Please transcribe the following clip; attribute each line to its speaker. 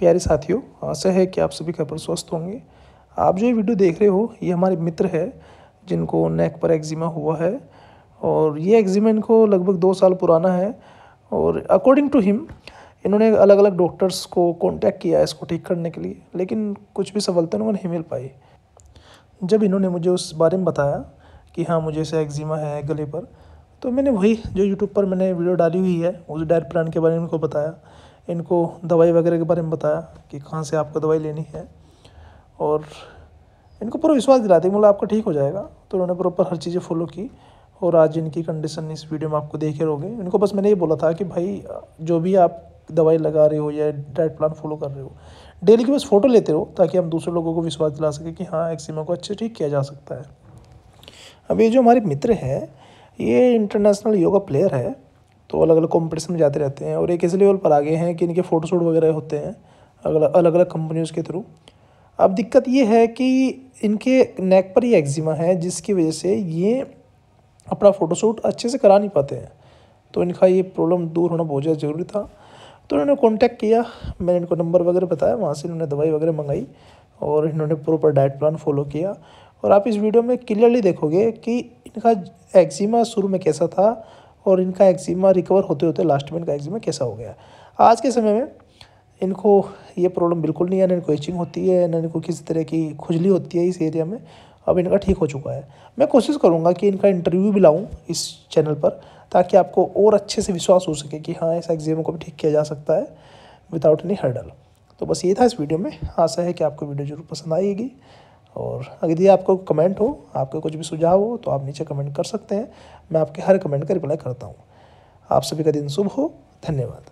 Speaker 1: प्यारे साथियों आशा है कि आप सभी खबर पर स्वस्थ होंगे आप जो ये वीडियो देख रहे हो ये हमारे मित्र है जिनको नेक पर एक्जिमा हुआ है और ये एक्जिमा इनको लगभग दो साल पुराना है और अकॉर्डिंग टू हिम इन्होंने अलग अलग डॉक्टर्स को कांटेक्ट किया इसको ठीक करने के लिए लेकिन कुछ भी सफलता उन्होंने नहीं मिल पाई जब इन्होंने मुझे उस बारे में बताया कि हाँ मुझे ऐसे एक्जिमा है गले पर तो मैंने वही जो यूट्यूब पर मैंने वीडियो डाली हुई है उस डायर प्लान के बारे में उनको बताया इनको दवाई वगैरह के बारे में बताया कि कहाँ से आपको दवाई लेनी है और इनको पूरा विश्वास दिलाते हैं बोला आपका ठीक हो जाएगा तो उन्होंने प्रॉपर हर चीज़ें फॉलो की और आज इनकी कंडीशन इस वीडियो में आपको देखे रहोगे इनको बस मैंने ये बोला था कि भाई जो भी आप दवाई लगा रहे हो या डाइट प्लान फॉलो कर रहे हो डेली की बस फ़ोटो लेते रहो ताकि हम दूसरे लोगों को विश्वास दिला सकें कि हाँ एक्सीमा को अच्छे ठीक किया जा सकता है अब ये जो हमारे मित्र है ये इंटरनेशनल योगा प्लेयर है तो अलग अलग कॉम्पिटिशन में जाते रहते हैं और एक ऐसे लेवल पर आगे हैं कि इनके फ़ोटोशूट वगैरह होते हैं अलग अलग अलग कंपनीज़ के थ्रू अब दिक्कत ये है कि इनके नेक पर ही एक्जिमा है जिसकी वजह से ये अपना फ़ोटोशूट अच्छे से करा नहीं पाते हैं तो इनका ये प्रॉब्लम दूर होना बहुत ज़्यादा ज़रूरी था तो इन्होंने कॉन्टैक्ट किया मैंने इनको नंबर वगैरह बताया वहाँ से इन्होंने दवाई वगैरह मंगाई और इन्होंने प्रॉपर डाइट प्लान फॉलो किया और आप इस वीडियो में क्लियरली देखोगे कि इनका एक्जिमा शुरू में कैसा था और इनका एक्जिमा रिकवर होते होते लास्ट में इनका एक्जिमा कैसा हो गया आज के समय में इनको ये प्रॉब्लम बिल्कुल नहीं है ना इनको एचिंग होती है ना इनको किसी तरह की खुजली होती है इस एरिया में अब इनका ठीक हो चुका है मैं कोशिश करूँगा कि इनका इंटरव्यू भी लाऊँ इस चैनल पर ताकि आपको और अच्छे से विश्वास हो सके कि हाँ ऐसा एग्जाम को भी ठीक किया जा सकता है विदाउट एनी हर्डल तो बस ये था इस वीडियो में आशा है कि आपको वीडियो जरूर पसंद आएगी और यदि आपको कमेंट हो आपके कुछ भी सुझाव हो तो आप नीचे कमेंट कर सकते हैं मैं आपके हर कमेंट का रिप्लाई करता हूँ आप सभी का दिन शुभ हो धन्यवाद